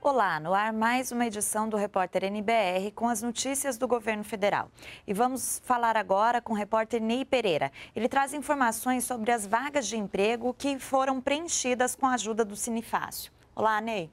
Olá, no ar mais uma edição do Repórter NBR com as notícias do governo federal. E vamos falar agora com o repórter Ney Pereira. Ele traz informações sobre as vagas de emprego que foram preenchidas com a ajuda do Cinefácio. Olá, Ney.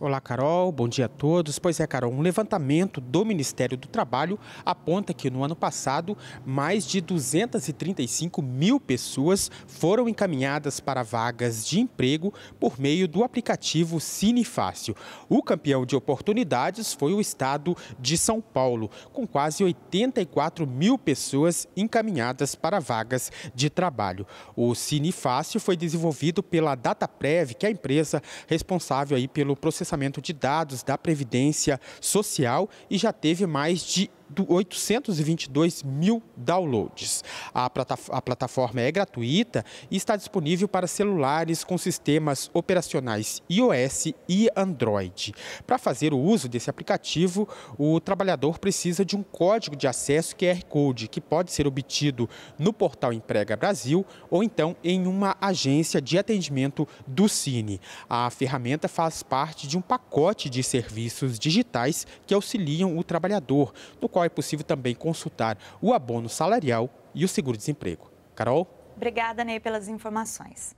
Olá, Carol. Bom dia a todos. Pois é, Carol, um levantamento do Ministério do Trabalho aponta que no ano passado, mais de 235 mil pessoas foram encaminhadas para vagas de emprego por meio do aplicativo Cinefácil. O campeão de oportunidades foi o estado de São Paulo, com quase 84 mil pessoas encaminhadas para vagas de trabalho. O Cinefácil foi desenvolvido pela Dataprev, que é a empresa responsável aí pelo processo processamento de dados da Previdência Social e já teve mais de 822 mil downloads. A, plataforma é gratuita e está disponível para celulares com sistemas operacionais iOS e Android. Para fazer o uso desse aplicativo, o trabalhador precisa de um código de acesso QR Code que pode ser obtido no portal Emprega Brasil ou então em uma agência de atendimento do Cine. A ferramenta faz parte de um pacote de serviços digitais que auxiliam o trabalhador no qual é possível também consultar o abono salarial e o seguro-desemprego. Carol? Obrigada, Ney, pelas informações.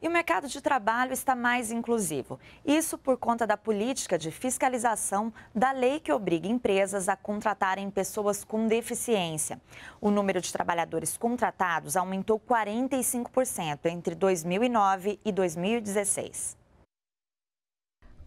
E o mercado de trabalho está mais inclusivo. Isso por conta da política de fiscalização da lei que obriga empresas a contratarem pessoas com deficiência. O número de trabalhadores contratados aumentou 45% entre 2009 e 2016.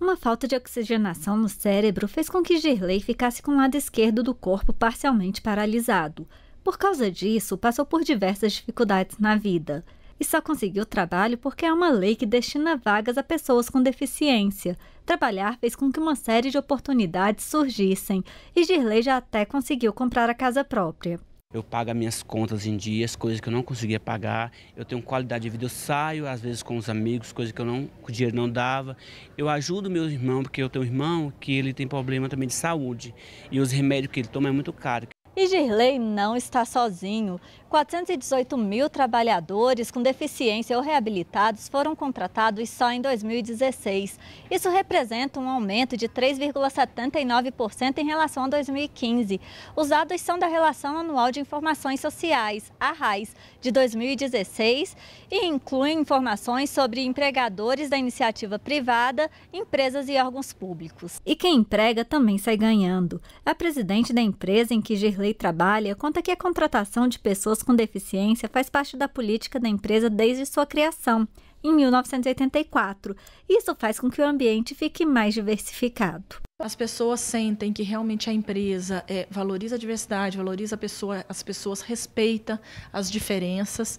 Uma falta de oxigenação no cérebro fez com que Girley ficasse com o lado esquerdo do corpo parcialmente paralisado. Por causa disso, passou por diversas dificuldades na vida e só conseguiu trabalho porque há é uma lei que destina vagas a pessoas com deficiência. Trabalhar fez com que uma série de oportunidades surgissem e Girley já até conseguiu comprar a casa própria. Eu pago as minhas contas em dias, coisas que eu não conseguia pagar. Eu tenho qualidade de vida. Eu saio, às vezes, com os amigos, coisas que eu não, o dinheiro não dava. Eu ajudo meu irmão, porque eu tenho um irmão que ele tem problema também de saúde. E os remédios que ele toma é muito caro. E Girley não está sozinho. 418 mil trabalhadores com deficiência ou reabilitados foram contratados só em 2016. Isso representa um aumento de 3,79% em relação a 2015. Os dados são da Relação Anual de Informações Sociais, a RAIS, de 2016 e incluem informações sobre empregadores da iniciativa privada, empresas e órgãos públicos. E quem emprega também sai ganhando. A presidente da empresa em que Gerley trabalha conta que a contratação de pessoas pessoas com deficiência faz parte da política da empresa desde sua criação, em 1984. Isso faz com que o ambiente fique mais diversificado. As pessoas sentem que realmente a empresa é, valoriza a diversidade, valoriza a pessoa, as pessoas respeita as diferenças.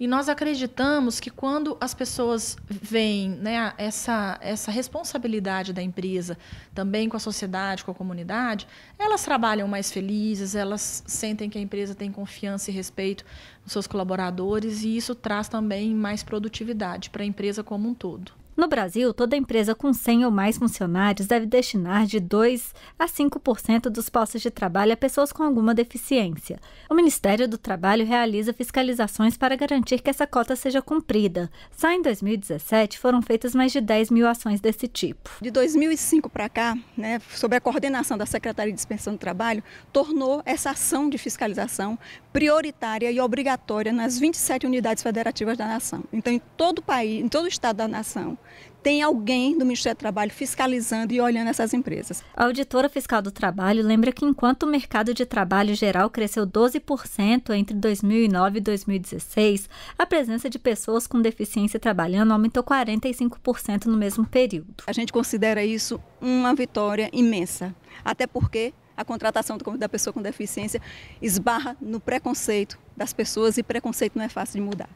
E nós acreditamos que quando as pessoas veem né, essa, essa responsabilidade da empresa também com a sociedade, com a comunidade, elas trabalham mais felizes, elas sentem que a empresa tem confiança e respeito nos seus colaboradores, e isso traz também mais produtividade para a empresa como um todo. No Brasil, toda empresa com 100 ou mais funcionários deve destinar de 2 a 5% dos postos de trabalho a pessoas com alguma deficiência. O Ministério do Trabalho realiza fiscalizações para garantir que essa cota seja cumprida. Só em 2017 foram feitas mais de 10 mil ações desse tipo. De 2005 para cá, né, sob a coordenação da Secretaria de Dispensão do Trabalho, tornou essa ação de fiscalização prioritária e obrigatória nas 27 unidades federativas da nação. Então, em todo o país, em todo o estado da nação, tem alguém do Ministério do Trabalho fiscalizando e olhando essas empresas. A auditora fiscal do trabalho lembra que enquanto o mercado de trabalho geral cresceu 12% entre 2009 e 2016, a presença de pessoas com deficiência trabalhando aumentou 45% no mesmo período. A gente considera isso uma vitória imensa, até porque a contratação da pessoa com deficiência esbarra no preconceito das pessoas e preconceito não é fácil de mudar.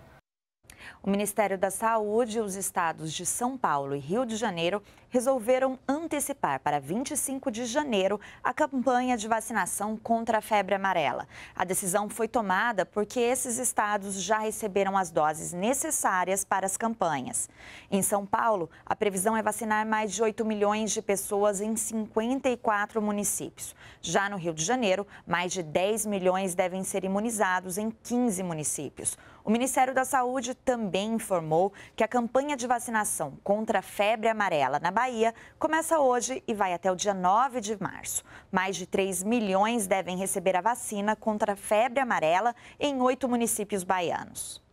O Ministério da Saúde e os estados de São Paulo e Rio de Janeiro resolveram antecipar para 25 de janeiro a campanha de vacinação contra a febre amarela. A decisão foi tomada porque esses estados já receberam as doses necessárias para as campanhas. Em São Paulo, a previsão é vacinar mais de 8 milhões de pessoas em 54 municípios. Já no Rio de Janeiro, mais de 10 milhões devem ser imunizados em 15 municípios. O Ministério da Saúde também informou que a campanha de vacinação contra a febre amarela na Bahia, começa hoje e vai até o dia 9 de março. Mais de 3 milhões devem receber a vacina contra a febre amarela em oito municípios baianos.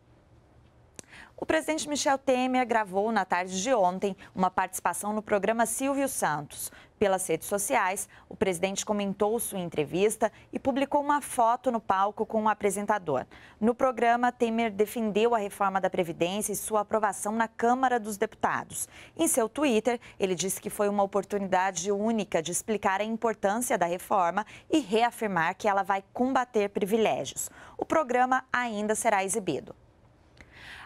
O presidente Michel Temer gravou na tarde de ontem uma participação no programa Silvio Santos. Pelas redes sociais, o presidente comentou sua entrevista e publicou uma foto no palco com o um apresentador. No programa, Temer defendeu a reforma da Previdência e sua aprovação na Câmara dos Deputados. Em seu Twitter, ele disse que foi uma oportunidade única de explicar a importância da reforma e reafirmar que ela vai combater privilégios. O programa ainda será exibido.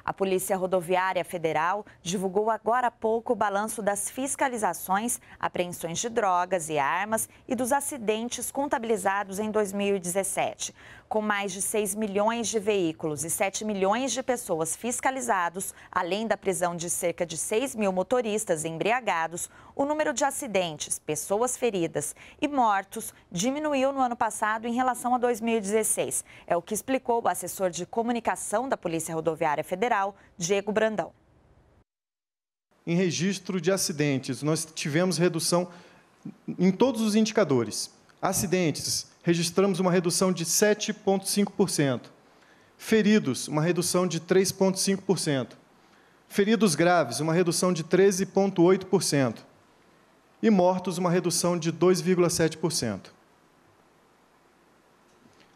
A Polícia Rodoviária Federal divulgou agora há pouco o balanço das fiscalizações, apreensões de drogas e armas e dos acidentes contabilizados em 2017. Com mais de 6 milhões de veículos e 7 milhões de pessoas fiscalizados, além da prisão de cerca de 6 mil motoristas embriagados, o número de acidentes, pessoas feridas e mortos diminuiu no ano passado em relação a 2016. É o que explicou o assessor de comunicação da Polícia Rodoviária Federal. Federal, Diego Brandão. Em registro de acidentes, nós tivemos redução em todos os indicadores. Acidentes, registramos uma redução de 7,5%. Feridos, uma redução de 3,5%. Feridos graves, uma redução de 13,8%. E mortos, uma redução de 2,7%.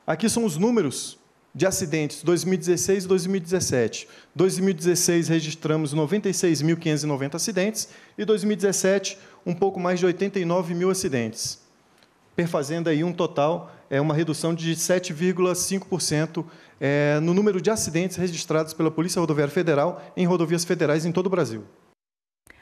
Aqui são os números de acidentes 2016 e 2017. 2016 registramos 96.590 acidentes e 2017 um pouco mais de 89 mil acidentes. Perfazendo aí um total é uma redução de 7,5% eh, no número de acidentes registrados pela Polícia Rodoviária Federal em rodovias federais em todo o Brasil.